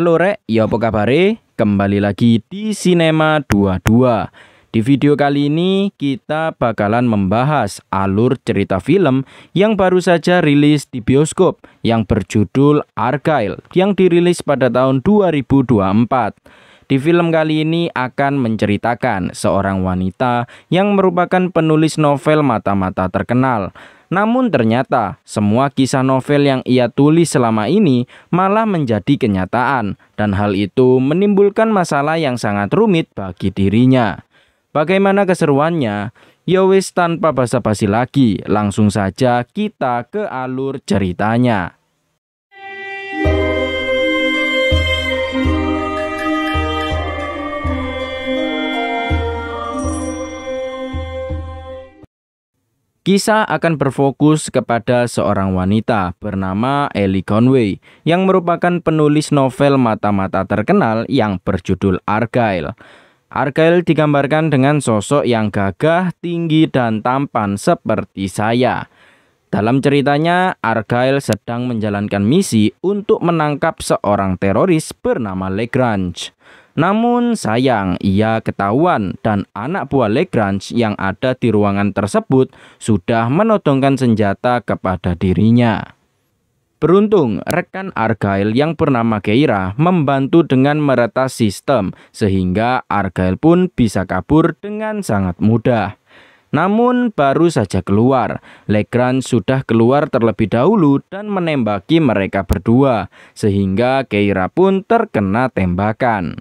Halo Rek, ya apa kabare? Kembali lagi di Cinema 22 Di video kali ini kita bakalan membahas alur cerita film yang baru saja rilis di bioskop Yang berjudul Argyle yang dirilis pada tahun 2024 di film kali ini akan menceritakan seorang wanita yang merupakan penulis novel mata-mata terkenal. Namun ternyata semua kisah novel yang ia tulis selama ini malah menjadi kenyataan dan hal itu menimbulkan masalah yang sangat rumit bagi dirinya. Bagaimana keseruannya? Yowis ya tanpa basa-basi lagi, langsung saja kita ke alur ceritanya. Kisah akan berfokus kepada seorang wanita bernama Ellie Conway yang merupakan penulis novel mata-mata terkenal yang berjudul Argyle. Argyle digambarkan dengan sosok yang gagah, tinggi, dan tampan seperti saya. Dalam ceritanya, Argyle sedang menjalankan misi untuk menangkap seorang teroris bernama Legrange. Namun sayang ia ketahuan dan anak buah Legrange yang ada di ruangan tersebut sudah menodongkan senjata kepada dirinya. Beruntung, rekan Argyle yang bernama Keira membantu dengan meretas sistem sehingga Argyle pun bisa kabur dengan sangat mudah. Namun baru saja keluar, Legrand sudah keluar terlebih dahulu dan menembaki mereka berdua sehingga Keira pun terkena tembakan.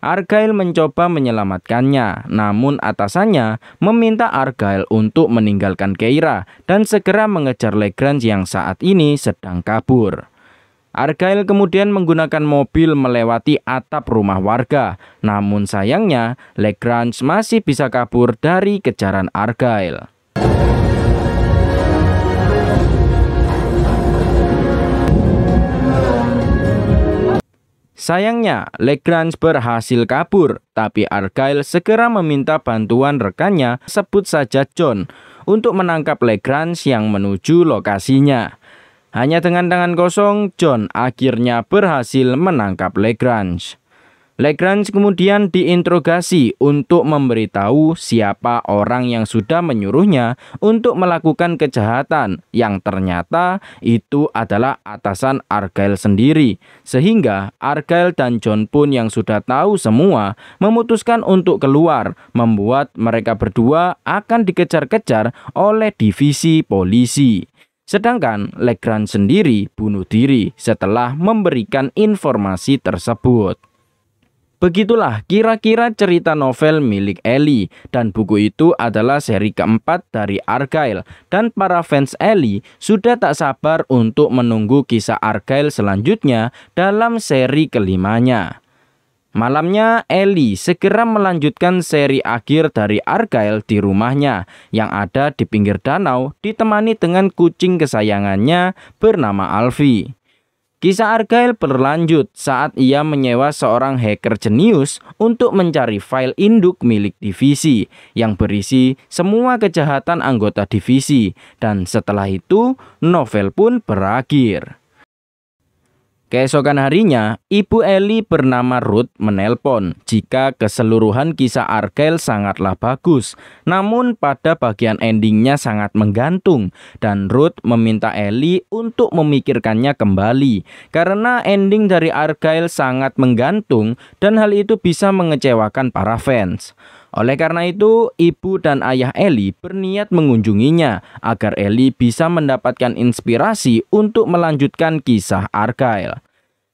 Argyle mencoba menyelamatkannya, namun atasannya meminta Argyle untuk meninggalkan Keira dan segera mengejar Legrand yang saat ini sedang kabur. Argyle kemudian menggunakan mobil melewati atap rumah warga, namun sayangnya Legrand masih bisa kabur dari kejaran Argyle. Sayangnya, Lagrange berhasil kabur, tapi Argyle segera meminta bantuan rekannya, sebut saja John, untuk menangkap Lagrange yang menuju lokasinya. Hanya dengan tangan kosong, John akhirnya berhasil menangkap Lagrange. Legrange kemudian diinterogasi untuk memberitahu siapa orang yang sudah menyuruhnya untuk melakukan kejahatan yang ternyata itu adalah atasan Argyle sendiri. Sehingga Argyle dan John pun yang sudah tahu semua memutuskan untuk keluar, membuat mereka berdua akan dikejar-kejar oleh divisi polisi. Sedangkan Legrand sendiri bunuh diri setelah memberikan informasi tersebut. Begitulah kira-kira cerita novel milik Ellie dan buku itu adalah seri keempat dari Argyle dan para fans Ellie sudah tak sabar untuk menunggu kisah Argyle selanjutnya dalam seri kelimanya. Malamnya Ellie segera melanjutkan seri akhir dari Argyle di rumahnya yang ada di pinggir danau ditemani dengan kucing kesayangannya bernama Alfie. Kisah Argyle berlanjut saat ia menyewa seorang hacker jenius untuk mencari file induk milik divisi yang berisi semua kejahatan anggota divisi dan setelah itu novel pun berakhir. Keesokan harinya, Ibu Eli bernama Ruth menelpon jika keseluruhan kisah Arkel sangatlah bagus. Namun pada bagian endingnya sangat menggantung dan Ruth meminta Eli untuk memikirkannya kembali. Karena ending dari Arkel sangat menggantung dan hal itu bisa mengecewakan para fans. Oleh karena itu, ibu dan ayah Eli berniat mengunjunginya agar Eli bisa mendapatkan inspirasi untuk melanjutkan kisah Argyle.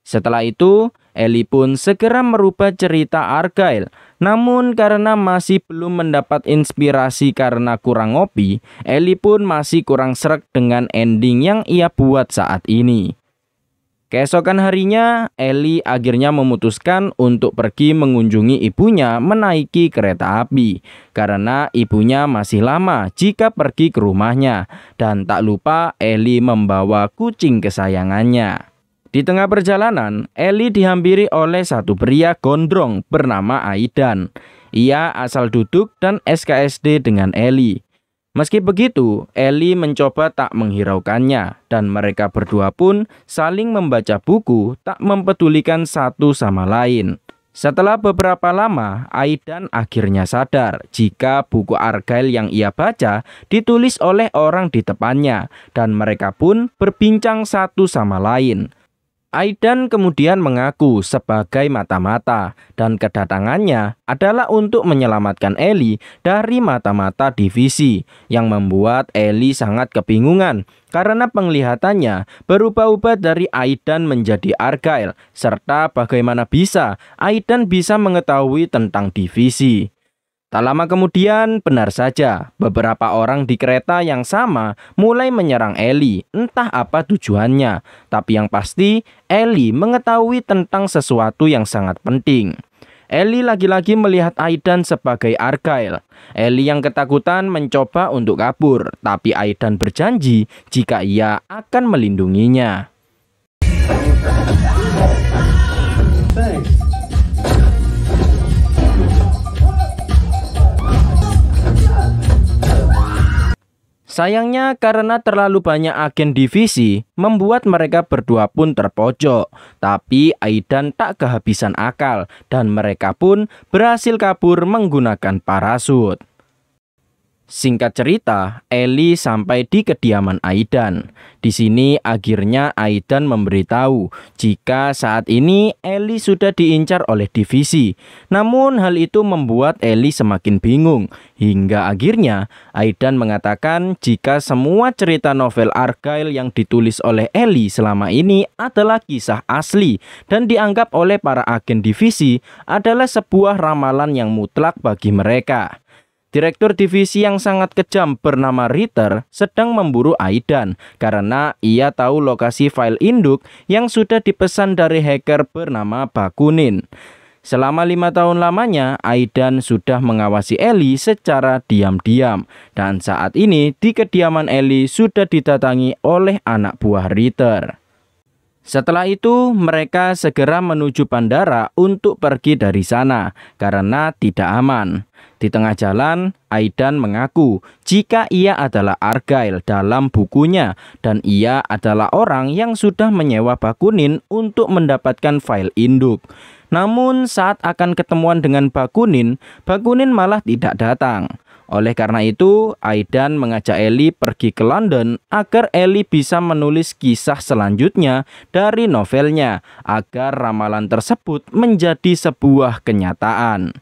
Setelah itu, Eli pun segera merubah cerita Argyle. Namun karena masih belum mendapat inspirasi karena kurang ngopi, Eli pun masih kurang serak dengan ending yang ia buat saat ini. Keesokan harinya, Eli akhirnya memutuskan untuk pergi mengunjungi ibunya menaiki kereta api karena ibunya masih lama jika pergi ke rumahnya dan tak lupa Eli membawa kucing kesayangannya. Di tengah perjalanan, Eli dihampiri oleh satu pria gondrong bernama Aidan. Ia asal duduk dan SKSD dengan Eli. Meski begitu, Eli mencoba tak menghiraukannya dan mereka berdua pun saling membaca buku tak mempedulikan satu sama lain. Setelah beberapa lama, Aidan akhirnya sadar jika buku Argyle yang ia baca ditulis oleh orang di depannya dan mereka pun berbincang satu sama lain. Aidan kemudian mengaku sebagai mata-mata dan kedatangannya adalah untuk menyelamatkan Eli dari mata-mata divisi yang membuat Eli sangat kebingungan karena penglihatannya berubah-ubah dari Aidan menjadi Argyle serta bagaimana bisa Aidan bisa mengetahui tentang divisi. Tak lama kemudian, benar saja, beberapa orang di kereta yang sama mulai menyerang Eli, entah apa tujuannya. Tapi yang pasti, Eli mengetahui tentang sesuatu yang sangat penting. Eli lagi-lagi melihat Aidan sebagai Argyle. Eli yang ketakutan mencoba untuk kabur, tapi Aidan berjanji jika ia akan melindunginya. Sayangnya karena terlalu banyak agen divisi membuat mereka berdua pun terpojok. Tapi Aidan tak kehabisan akal dan mereka pun berhasil kabur menggunakan parasut. Singkat cerita, Eli sampai di kediaman Aidan. Di sini akhirnya Aidan memberitahu jika saat ini Eli sudah diincar oleh divisi. Namun hal itu membuat Eli semakin bingung hingga akhirnya Aidan mengatakan jika semua cerita novel Argyle yang ditulis oleh Eli selama ini adalah kisah asli dan dianggap oleh para agen divisi adalah sebuah ramalan yang mutlak bagi mereka. Direktur divisi yang sangat kejam bernama Ritter sedang memburu Aidan karena ia tahu lokasi file induk yang sudah dipesan dari hacker bernama Bakunin. Selama lima tahun lamanya, Aidan sudah mengawasi Eli secara diam-diam dan saat ini di kediaman Eli sudah didatangi oleh anak buah Ritter. Setelah itu, mereka segera menuju bandara untuk pergi dari sana karena tidak aman. Di tengah jalan, Aidan mengaku jika ia adalah Argyle dalam bukunya dan ia adalah orang yang sudah menyewa Bakunin untuk mendapatkan file induk. Namun saat akan ketemuan dengan Bakunin, Bakunin malah tidak datang. Oleh karena itu, Aidan mengajak Eli pergi ke London agar Eli bisa menulis kisah selanjutnya dari novelnya agar ramalan tersebut menjadi sebuah kenyataan.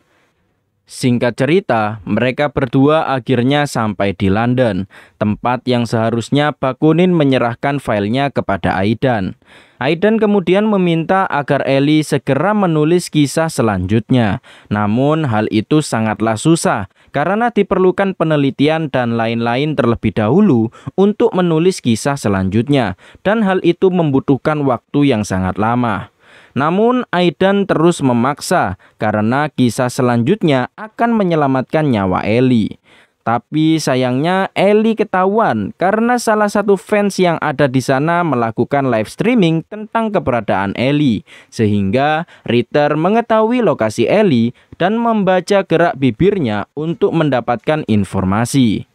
Singkat cerita, mereka berdua akhirnya sampai di London, tempat yang seharusnya Bakunin menyerahkan filenya kepada Aidan. Aidan kemudian meminta agar Ellie segera menulis kisah selanjutnya. Namun hal itu sangatlah susah karena diperlukan penelitian dan lain-lain terlebih dahulu untuk menulis kisah selanjutnya dan hal itu membutuhkan waktu yang sangat lama. Namun Aidan terus memaksa karena kisah selanjutnya akan menyelamatkan nyawa Eli. Tapi sayangnya Eli ketahuan karena salah satu fans yang ada di sana melakukan live streaming tentang keberadaan Eli. Sehingga Ritter mengetahui lokasi Eli dan membaca gerak bibirnya untuk mendapatkan informasi.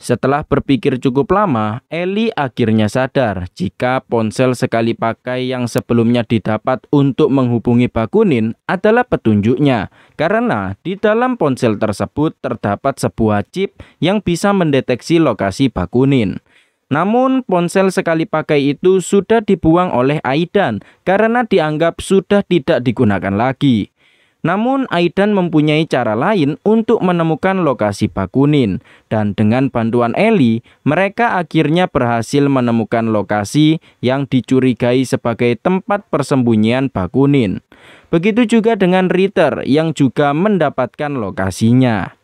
Setelah berpikir cukup lama, Eli akhirnya sadar jika ponsel sekali pakai yang sebelumnya didapat untuk menghubungi Bakunin adalah petunjuknya. Karena di dalam ponsel tersebut terdapat sebuah chip yang bisa mendeteksi lokasi Bakunin. Namun ponsel sekali pakai itu sudah dibuang oleh Aidan karena dianggap sudah tidak digunakan lagi. Namun Aidan mempunyai cara lain untuk menemukan lokasi Bakunin dan dengan bantuan Eli mereka akhirnya berhasil menemukan lokasi yang dicurigai sebagai tempat persembunyian Bakunin. Begitu juga dengan Ritter yang juga mendapatkan lokasinya.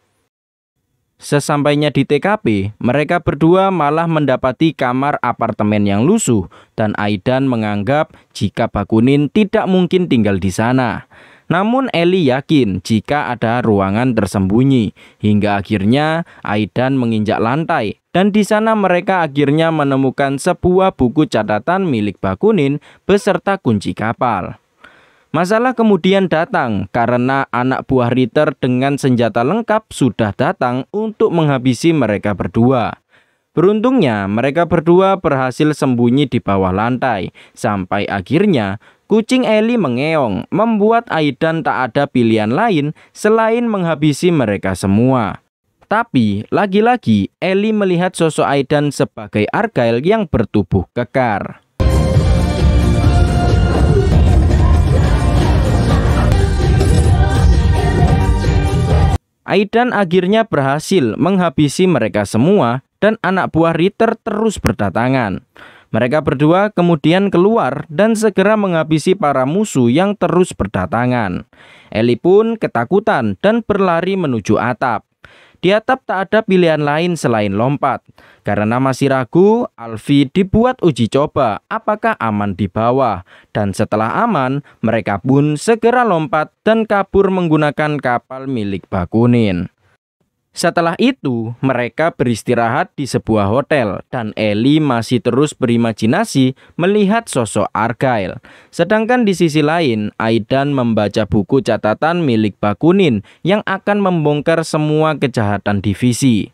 Sesampainya di TKP, mereka berdua malah mendapati kamar apartemen yang lusuh dan Aidan menganggap jika Bakunin tidak mungkin tinggal di sana. Namun Eli yakin jika ada ruangan tersembunyi hingga akhirnya Aidan menginjak lantai dan di sana mereka akhirnya menemukan sebuah buku catatan milik Bakunin beserta kunci kapal. Masalah kemudian datang karena anak buah Ritter dengan senjata lengkap sudah datang untuk menghabisi mereka berdua. Beruntungnya mereka berdua berhasil sembunyi di bawah lantai sampai akhirnya Kucing Eli mengeong, membuat Aidan tak ada pilihan lain selain menghabisi mereka semua. Tapi, lagi-lagi Eli melihat sosok Aidan sebagai Argyle yang bertubuh kekar. Aidan akhirnya berhasil menghabisi mereka semua dan anak buah Ritter terus berdatangan. Mereka berdua kemudian keluar dan segera menghabisi para musuh yang terus berdatangan. Eli pun ketakutan dan berlari menuju atap. Di atap tak ada pilihan lain selain lompat. Karena masih ragu, Alfi dibuat uji coba apakah aman di bawah. Dan setelah aman, mereka pun segera lompat dan kabur menggunakan kapal milik Bakunin. Setelah itu, mereka beristirahat di sebuah hotel dan Ellie masih terus berimajinasi melihat sosok Argyle. Sedangkan di sisi lain, Aidan membaca buku catatan milik Bakunin yang akan membongkar semua kejahatan divisi.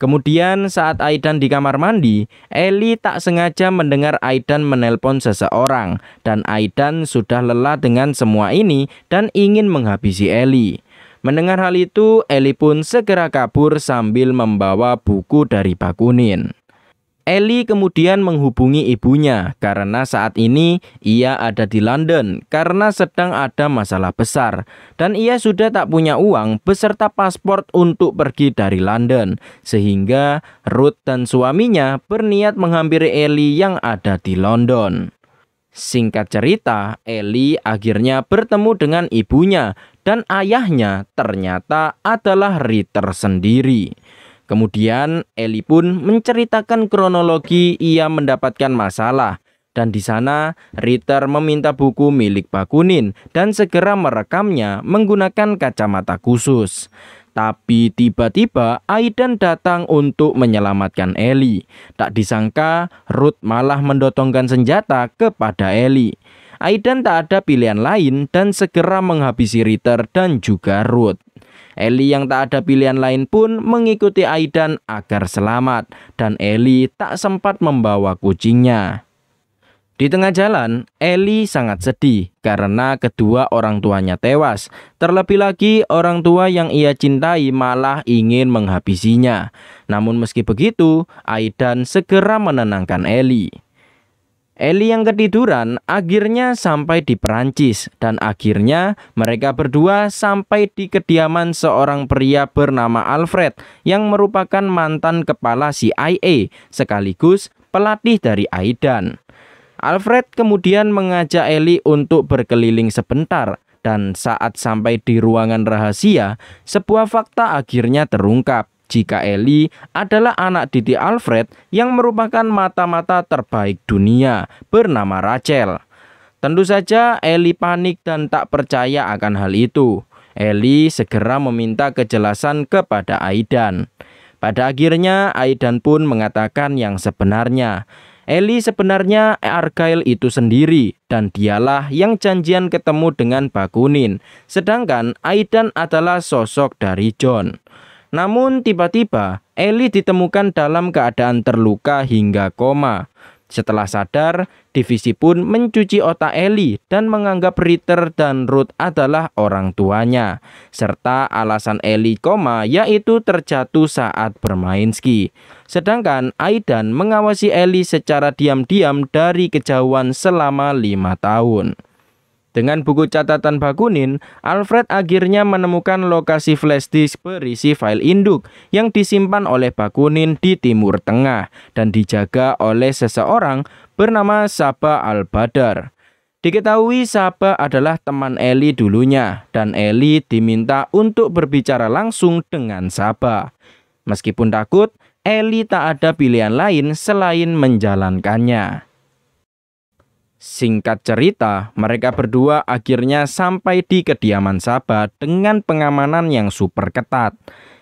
Kemudian saat Aidan di kamar mandi, Ellie tak sengaja mendengar Aidan menelpon seseorang dan Aidan sudah lelah dengan semua ini dan ingin menghabisi Ellie. Mendengar hal itu, Eli pun segera kabur sambil membawa buku dari Bakunin. Eli kemudian menghubungi ibunya karena saat ini ia ada di London karena sedang ada masalah besar dan ia sudah tak punya uang beserta paspor untuk pergi dari London sehingga Ruth dan suaminya berniat menghampiri Eli yang ada di London. Singkat cerita, Eli akhirnya bertemu dengan ibunya dan ayahnya ternyata adalah Ritter sendiri. Kemudian Eli pun menceritakan kronologi ia mendapatkan masalah dan di sana Ritter meminta buku milik Bakunin dan segera merekamnya menggunakan kacamata khusus. Tapi tiba-tiba Aiden datang untuk menyelamatkan Eli. Tak disangka Ruth malah mendotongkan senjata kepada Eli. Aiden tak ada pilihan lain dan segera menghabisi Ritter dan juga Ruth. Eli yang tak ada pilihan lain pun mengikuti Aidan agar selamat dan Eli tak sempat membawa kucingnya. Di tengah jalan, Eli sangat sedih karena kedua orang tuanya tewas. Terlebih lagi, orang tua yang ia cintai malah ingin menghabisinya. Namun meski begitu, Aidan segera menenangkan Eli. Eli yang ketiduran akhirnya sampai di Perancis dan akhirnya mereka berdua sampai di kediaman seorang pria bernama Alfred yang merupakan mantan kepala CIA sekaligus pelatih dari Aidan. Alfred kemudian mengajak Eli untuk berkeliling sebentar dan saat sampai di ruangan rahasia, sebuah fakta akhirnya terungkap jika Eli adalah anak didik Alfred yang merupakan mata-mata terbaik dunia bernama Rachel. Tentu saja Eli panik dan tak percaya akan hal itu. Eli segera meminta kejelasan kepada Aidan. Pada akhirnya Aidan pun mengatakan yang sebenarnya. Eli sebenarnya Argyle itu sendiri dan dialah yang janjian ketemu dengan Bakunin. Sedangkan Aidan adalah sosok dari John. Namun tiba-tiba Eli ditemukan dalam keadaan terluka hingga koma. Setelah sadar, divisi pun mencuci otak Eli dan menganggap Ritter dan Ruth adalah orang tuanya. Serta alasan Eli koma yaitu terjatuh saat bermain ski. Sedangkan Aidan mengawasi Eli secara diam-diam dari kejauhan selama lima tahun. Dengan buku catatan Bakunin, Alfred akhirnya menemukan lokasi flash disk berisi file induk yang disimpan oleh Bakunin di Timur Tengah dan dijaga oleh seseorang bernama Saba Al-Badar. Diketahui Saba adalah teman Eli dulunya dan Eli diminta untuk berbicara langsung dengan Saba. Meskipun takut, Eli tak ada pilihan lain selain menjalankannya. Singkat cerita, mereka berdua akhirnya sampai di kediaman Saba dengan pengamanan yang super ketat.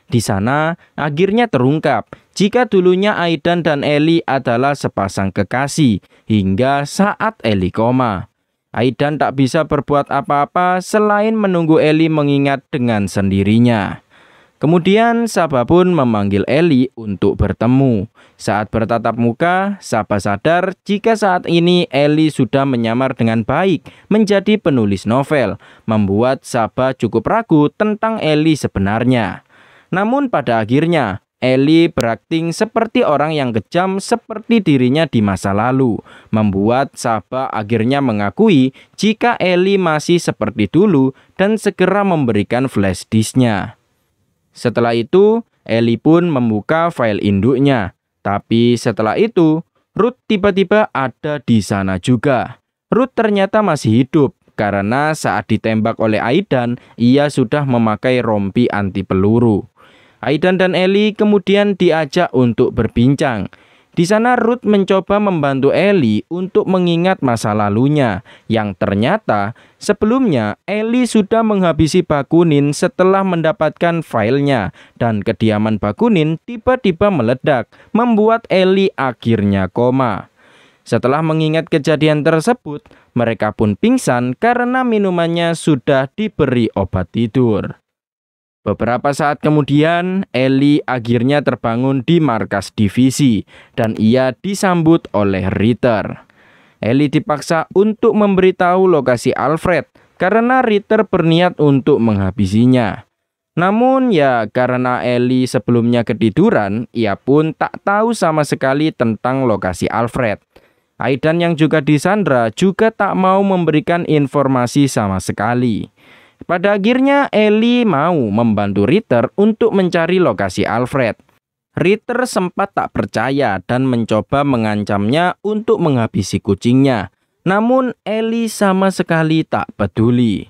Di sana, akhirnya terungkap jika dulunya Aidan dan Eli adalah sepasang kekasih hingga saat Eli koma. Aidan tak bisa berbuat apa-apa selain menunggu Eli mengingat dengan sendirinya. Kemudian Saba pun memanggil Eli untuk bertemu. Saat bertatap muka, Saba sadar jika saat ini Eli sudah menyamar dengan baik menjadi penulis novel, membuat Saba cukup ragu tentang Eli sebenarnya. Namun pada akhirnya, Eli berakting seperti orang yang kejam seperti dirinya di masa lalu, membuat Saba akhirnya mengakui jika Eli masih seperti dulu dan segera memberikan flash disknya. Setelah itu, Eli pun membuka file induknya. Tapi setelah itu, Ruth tiba-tiba ada di sana juga. Ruth ternyata masih hidup karena saat ditembak oleh Aidan, ia sudah memakai rompi anti peluru. Aidan dan Eli kemudian diajak untuk berbincang. Di sana Ruth mencoba membantu Eli untuk mengingat masa lalunya yang ternyata sebelumnya Eli sudah menghabisi Bakunin setelah mendapatkan filenya dan kediaman Bakunin tiba-tiba meledak membuat Eli akhirnya koma. Setelah mengingat kejadian tersebut, mereka pun pingsan karena minumannya sudah diberi obat tidur. Beberapa saat kemudian, Eli akhirnya terbangun di markas divisi dan ia disambut oleh Ritter. Eli dipaksa untuk memberitahu lokasi Alfred karena Ritter berniat untuk menghabisinya. Namun ya karena Eli sebelumnya ketiduran, ia pun tak tahu sama sekali tentang lokasi Alfred. Aidan yang juga disandra juga tak mau memberikan informasi sama sekali. Pada akhirnya Ellie mau membantu Ritter untuk mencari lokasi Alfred. Ritter sempat tak percaya dan mencoba mengancamnya untuk menghabisi kucingnya. Namun Ellie sama sekali tak peduli.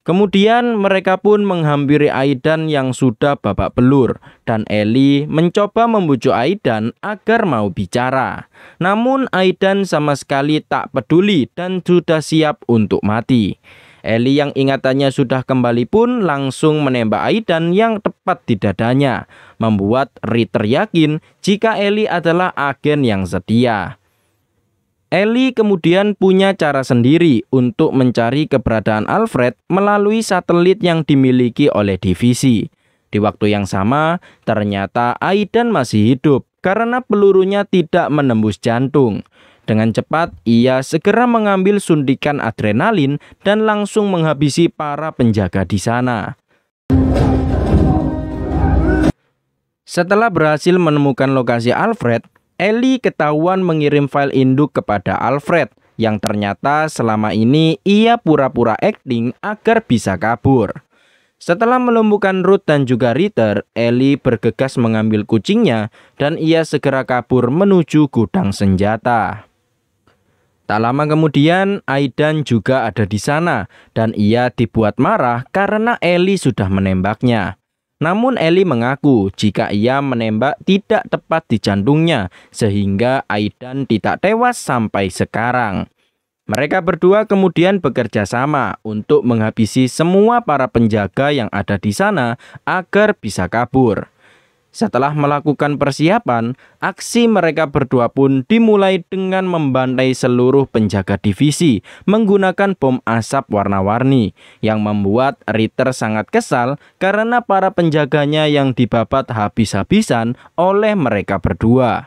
Kemudian mereka pun menghampiri Aidan yang sudah babak belur dan Ellie mencoba membujuk Aidan agar mau bicara. Namun Aidan sama sekali tak peduli dan sudah siap untuk mati. Eli yang ingatannya sudah kembali pun langsung menembak Aidan yang tepat di dadanya, membuat Ritter yakin jika Eli adalah agen yang setia. Eli kemudian punya cara sendiri untuk mencari keberadaan Alfred melalui satelit yang dimiliki oleh divisi. Di waktu yang sama, ternyata Aidan masih hidup karena pelurunya tidak menembus jantung. Dengan cepat, ia segera mengambil suntikan adrenalin dan langsung menghabisi para penjaga di sana. Setelah berhasil menemukan lokasi Alfred, Ellie ketahuan mengirim file induk kepada Alfred yang ternyata selama ini ia pura-pura acting agar bisa kabur. Setelah melumpuhkan Ruth dan juga Ritter, Ellie bergegas mengambil kucingnya dan ia segera kabur menuju gudang senjata. Tak lama kemudian, Aidan juga ada di sana dan ia dibuat marah karena Eli sudah menembaknya. Namun Eli mengaku jika ia menembak tidak tepat di jantungnya sehingga Aidan tidak tewas sampai sekarang. Mereka berdua kemudian bekerja sama untuk menghabisi semua para penjaga yang ada di sana agar bisa kabur. Setelah melakukan persiapan, aksi mereka berdua pun dimulai dengan membantai seluruh penjaga divisi menggunakan bom asap warna-warni yang membuat Ritter sangat kesal karena para penjaganya yang dibabat habis-habisan oleh mereka berdua.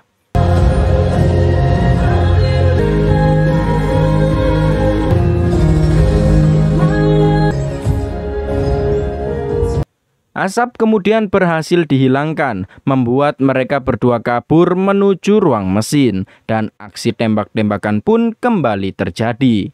Asap kemudian berhasil dihilangkan, membuat mereka berdua kabur menuju ruang mesin, dan aksi tembak-tembakan pun kembali terjadi.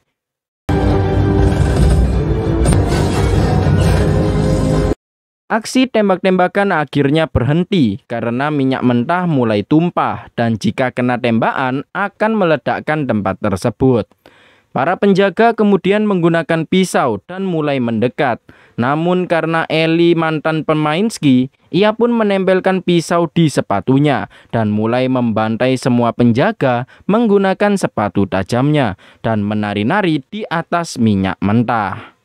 Aksi tembak-tembakan akhirnya berhenti karena minyak mentah mulai tumpah dan jika kena tembakan akan meledakkan tempat tersebut. Para penjaga kemudian menggunakan pisau dan mulai mendekat. Namun karena Eli mantan pemain ski, ia pun menempelkan pisau di sepatunya dan mulai membantai semua penjaga menggunakan sepatu tajamnya dan menari-nari di atas minyak mentah.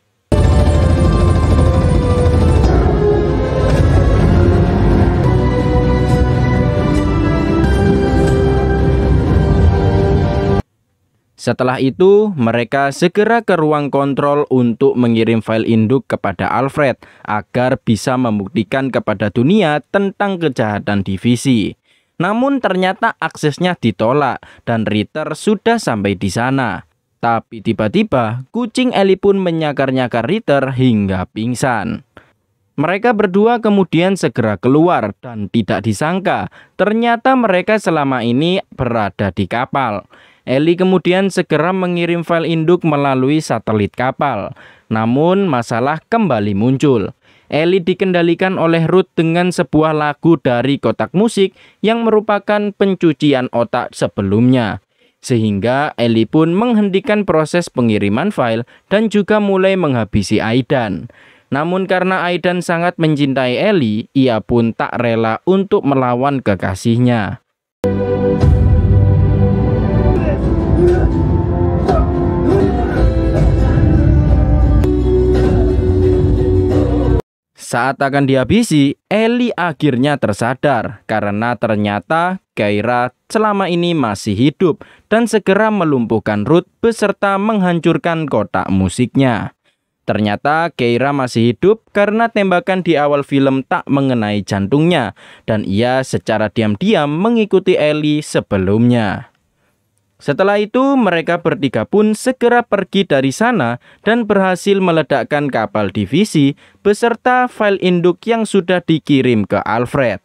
Setelah itu, mereka segera ke ruang kontrol untuk mengirim file induk kepada Alfred agar bisa membuktikan kepada dunia tentang kejahatan divisi. Namun ternyata aksesnya ditolak dan Ritter sudah sampai di sana. Tapi tiba-tiba, kucing Eli pun menyakar-nyakar Ritter hingga pingsan. Mereka berdua kemudian segera keluar dan tidak disangka, ternyata mereka selama ini berada di kapal. Eli kemudian segera mengirim file induk melalui satelit kapal. Namun masalah kembali muncul. Eli dikendalikan oleh Ruth dengan sebuah lagu dari kotak musik yang merupakan pencucian otak sebelumnya. Sehingga Eli pun menghentikan proses pengiriman file dan juga mulai menghabisi Aidan. Namun karena Aidan sangat mencintai Eli, ia pun tak rela untuk melawan kekasihnya. Saat akan dihabisi, Eli akhirnya tersadar karena ternyata Kaira selama ini masih hidup dan segera melumpuhkan Ruth beserta menghancurkan kotak musiknya. Ternyata Keira masih hidup karena tembakan di awal film tak mengenai jantungnya dan ia secara diam-diam mengikuti Ellie sebelumnya. Setelah itu mereka bertiga pun segera pergi dari sana dan berhasil meledakkan kapal divisi beserta file induk yang sudah dikirim ke Alfred.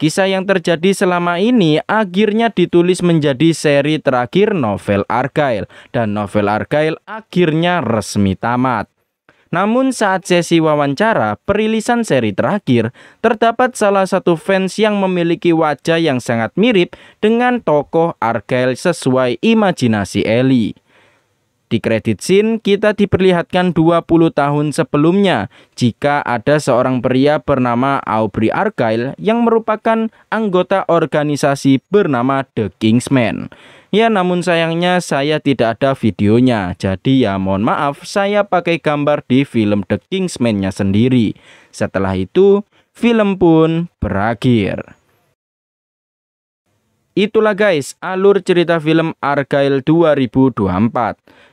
Kisah yang terjadi selama ini akhirnya ditulis menjadi seri terakhir novel Argyle dan novel Argyle akhirnya resmi tamat. Namun saat sesi wawancara perilisan seri terakhir, terdapat salah satu fans yang memiliki wajah yang sangat mirip dengan tokoh Argyle sesuai imajinasi Ellie. Di kredit scene, kita diperlihatkan 20 tahun sebelumnya jika ada seorang pria bernama Aubrey Argyle yang merupakan anggota organisasi bernama The Kingsman. Ya namun sayangnya saya tidak ada videonya Jadi ya mohon maaf saya pakai gambar di film The Kingsman-nya sendiri Setelah itu film pun berakhir Itulah guys alur cerita film Argyle 2024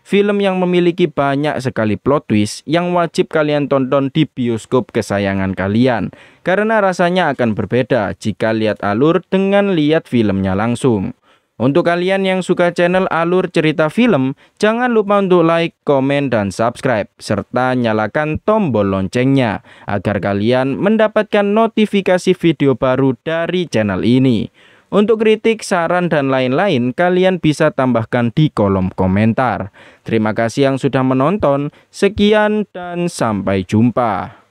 Film yang memiliki banyak sekali plot twist yang wajib kalian tonton di bioskop kesayangan kalian Karena rasanya akan berbeda jika lihat alur dengan lihat filmnya langsung untuk kalian yang suka channel alur cerita film, jangan lupa untuk like, komen, dan subscribe, serta nyalakan tombol loncengnya agar kalian mendapatkan notifikasi video baru dari channel ini. Untuk kritik, saran, dan lain-lain, kalian bisa tambahkan di kolom komentar. Terima kasih yang sudah menonton, sekian dan sampai jumpa.